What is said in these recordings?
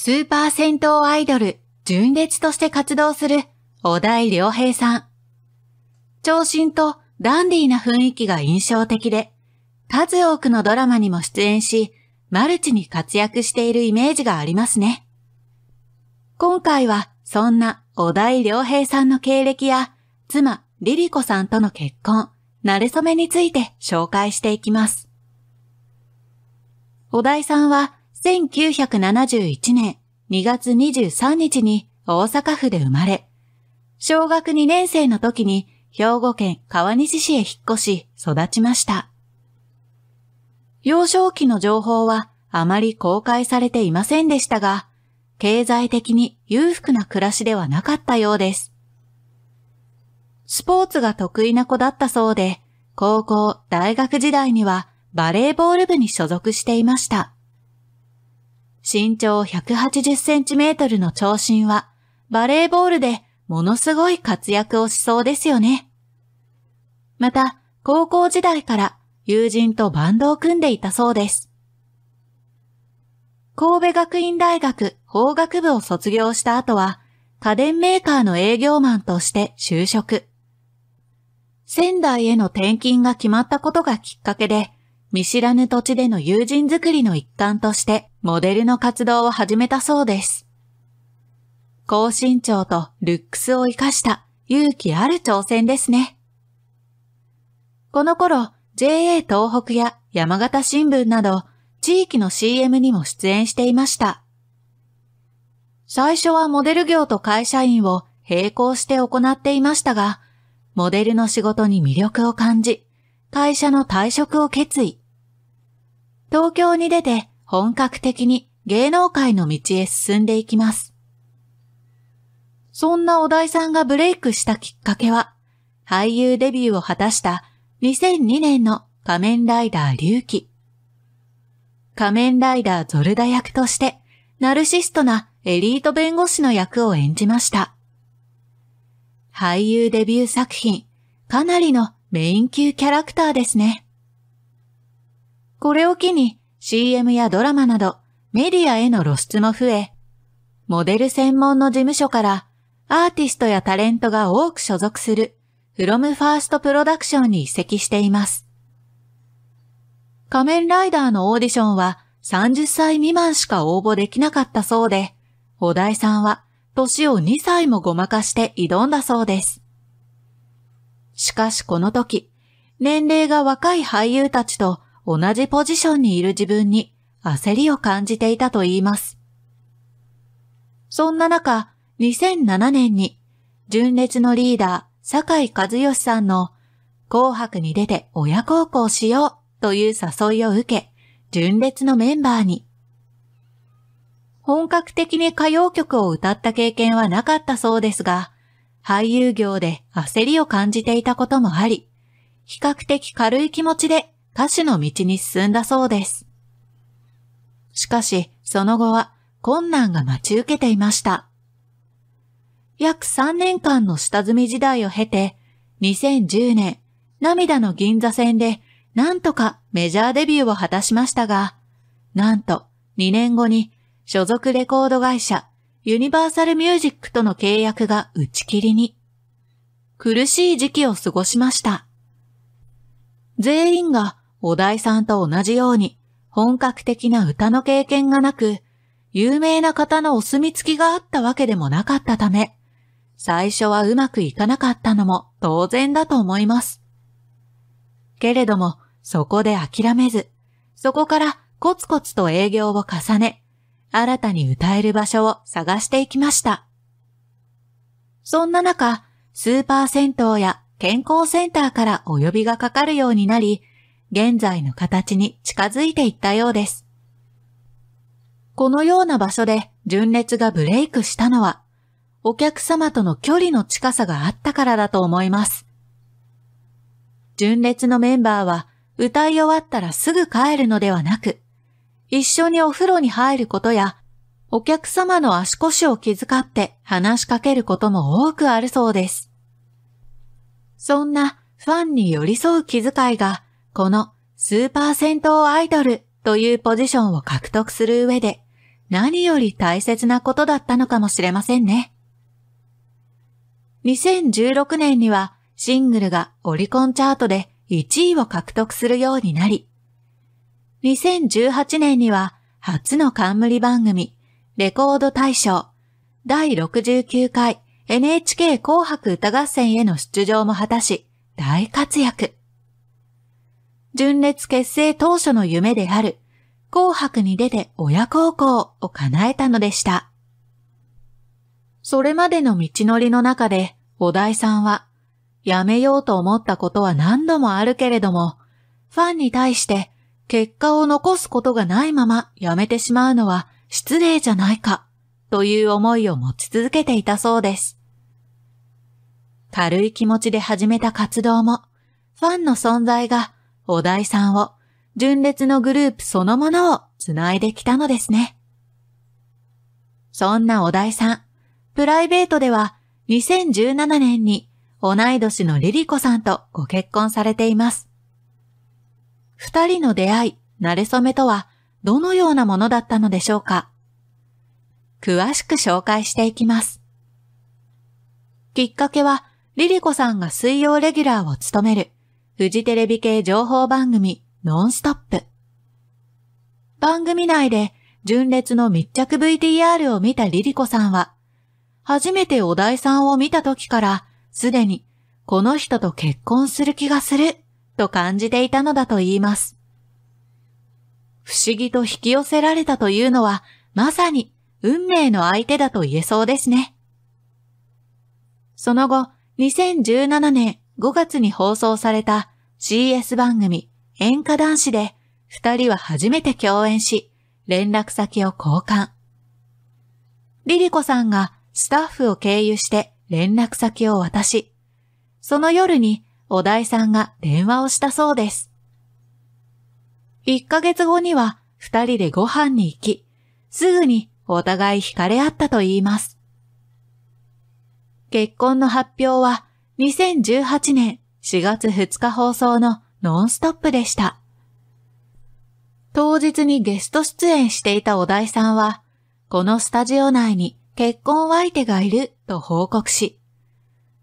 スーパー銭湯アイドル、純烈として活動する、小田井良平さん。長身とダンディーな雰囲気が印象的で、数多くのドラマにも出演し、マルチに活躍しているイメージがありますね。今回はそんな小田井良平さんの経歴や妻リリコさんとの結婚、馴れ初めについて紹介していきます。小田井さんは1971年2月23日に大阪府で生まれ、小学2年生の時に兵庫県川西市へ引っ越し育ちました。幼少期の情報はあまり公開されていませんでしたが、経済的に裕福な暮らしではなかったようです。スポーツが得意な子だったそうで、高校、大学時代にはバレーボール部に所属していました。身長180センチメートルの長身は、バレーボールでものすごい活躍をしそうですよね。また、高校時代から友人とバンドを組んでいたそうです。神戸学院大学法学部を卒業した後は、家電メーカーの営業マンとして就職。仙台への転勤が決まったことがきっかけで、見知らぬ土地での友人づくりの一環として、モデルの活動を始めたそうです。高身長とルックスを活かした勇気ある挑戦ですね。この頃、JA 東北や山形新聞など、地域の CM にも出演していました。最初はモデル業と会社員を並行して行っていましたが、モデルの仕事に魅力を感じ、会社の退職を決意。東京に出て本格的に芸能界の道へ進んでいきます。そんなお題さんがブレイクしたきっかけは、俳優デビューを果たした2002年の仮面ライダー龍騎。仮面ライダーゾルダ役として、ナルシストなエリート弁護士の役を演じました。俳優デビュー作品、かなりのメイン級キャラクターですね。これを機に CM やドラマなどメディアへの露出も増え、モデル専門の事務所からアーティストやタレントが多く所属するフロムファーストプロダクションに移籍しています。仮面ライダーのオーディションは30歳未満しか応募できなかったそうで、お題さんは年を2歳もごまかして挑んだそうです。しかしこの時、年齢が若い俳優たちと同じポジションにいる自分に焦りを感じていたと言います。そんな中、2007年に、純烈のリーダー、酒井和義さんの、紅白に出て親孝行しようという誘いを受け、純烈のメンバーに。本格的に歌謡曲を歌った経験はなかったそうですが、俳優業で焦りを感じていたこともあり、比較的軽い気持ちで歌手の道に進んだそうです。しかし、その後は困難が待ち受けていました。約3年間の下積み時代を経て、2010年、涙の銀座線で、なんとかメジャーデビューを果たしましたが、なんと2年後に所属レコード会社、ユニバーサルミュージックとの契約が打ち切りに。苦しい時期を過ごしました。全員がお題さんと同じように本格的な歌の経験がなく、有名な方のお墨付きがあったわけでもなかったため、最初はうまくいかなかったのも当然だと思います。けれども、そこで諦めず、そこからコツコツと営業を重ね、新たに歌える場所を探していきました。そんな中、スーパー銭湯や健康センターからお呼びがかかるようになり、現在の形に近づいていったようです。このような場所で純烈がブレイクしたのは、お客様との距離の近さがあったからだと思います。純烈のメンバーは歌い終わったらすぐ帰るのではなく、一緒にお風呂に入ることや、お客様の足腰を気遣って話しかけることも多くあるそうです。そんなファンに寄り添う気遣いがこのスーパー戦闘アイドルというポジションを獲得する上で何より大切なことだったのかもしれませんね。2016年にはシングルがオリコンチャートで1位を獲得するようになり、2018年には初の冠番組、レコード大賞、第69回 NHK 紅白歌合戦への出場も果たし、大活躍。純烈結成当初の夢である、紅白に出て親孝行を叶えたのでした。それまでの道のりの中で、お題さんは、やめようと思ったことは何度もあるけれども、ファンに対して結果を残すことがないままやめてしまうのは失礼じゃないか、という思いを持ち続けていたそうです。軽い気持ちで始めた活動も、ファンの存在がお題さんを、純烈のグループそのものを繋いできたのですね。そんなお題さん、プライベートでは2017年に同い年のリリコさんとご結婚されています。二人の出会い、慣れ初めとはどのようなものだったのでしょうか詳しく紹介していきます。きっかけは、リリコさんが水曜レギュラーを務めるフジテレビ系情報番組ノンストップ。番組内で純烈の密着 VTR を見たリリコさんは、初めてお題さんを見た時からすでにこの人と結婚する気がすると感じていたのだと言います。不思議と引き寄せられたというのはまさに運命の相手だと言えそうですね。その後、2017年5月に放送された CS 番組演歌男子で二人は初めて共演し、連絡先を交換。リリコさんがスタッフを経由して連絡先を渡し、その夜にお題さんが電話をしたそうです。1ヶ月後には二人でご飯に行き、すぐにお互い惹かれ合ったと言います。結婚の発表は2018年4月2日放送のノンストップでした。当日にゲスト出演していた小田井さんは、このスタジオ内に結婚相手がいると報告し、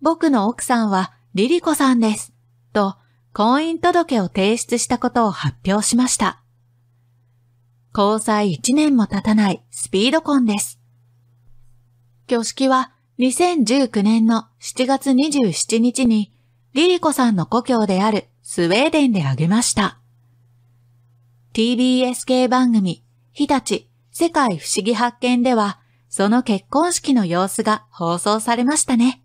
僕の奥さんはリリコさんですと婚姻届を提出したことを発表しました。交際1年も経たないスピード婚です。挙式は2019年の7月27日に、リリコさんの故郷であるスウェーデンであげました。TBS 系番組、日立世界不思議発見では、その結婚式の様子が放送されましたね。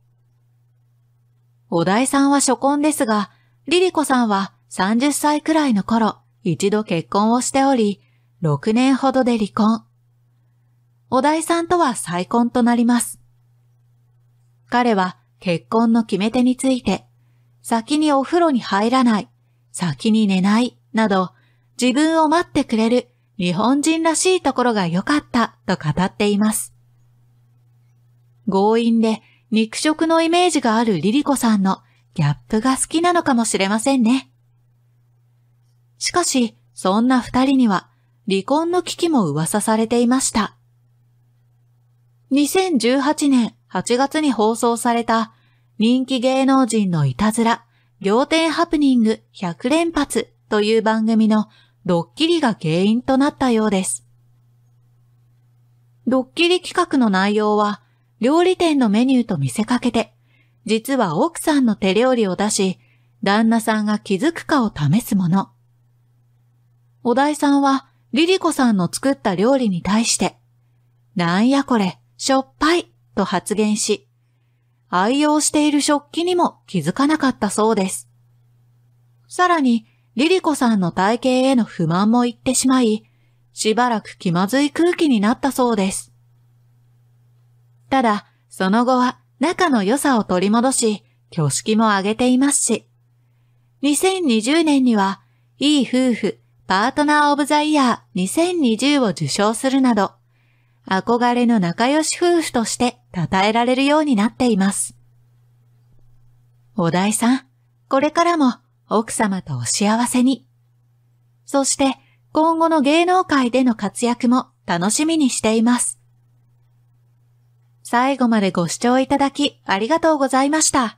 お題さんは初婚ですが、リリコさんは30歳くらいの頃、一度結婚をしており、6年ほどで離婚。お題さんとは再婚となります。彼は結婚の決め手について、先にお風呂に入らない、先に寝ない、など、自分を待ってくれる日本人らしいところが良かったと語っています。強引で肉食のイメージがあるリリコさんのギャップが好きなのかもしれませんね。しかし、そんな二人には離婚の危機も噂されていました。2018年、8月に放送された人気芸能人のいたずら、仰天ハプニング100連発という番組のドッキリが原因となったようです。ドッキリ企画の内容は料理店のメニューと見せかけて、実は奥さんの手料理を出し、旦那さんが気づくかを試すもの。お題さんはリリコさんの作った料理に対して、なんやこれ、しょっぱいと発言し、愛用している食器にも気づかなかったそうです。さらに、リリコさんの体型への不満も言ってしまい、しばらく気まずい空気になったそうです。ただ、その後は仲の良さを取り戻し、挙式も挙げていますし、2020年には、いい夫婦パートナーオブザイヤー2020を受賞するなど、憧れの仲良し夫婦として称えられるようになっています。お題さん、これからも奥様とお幸せに。そして今後の芸能界での活躍も楽しみにしています。最後までご視聴いただきありがとうございました。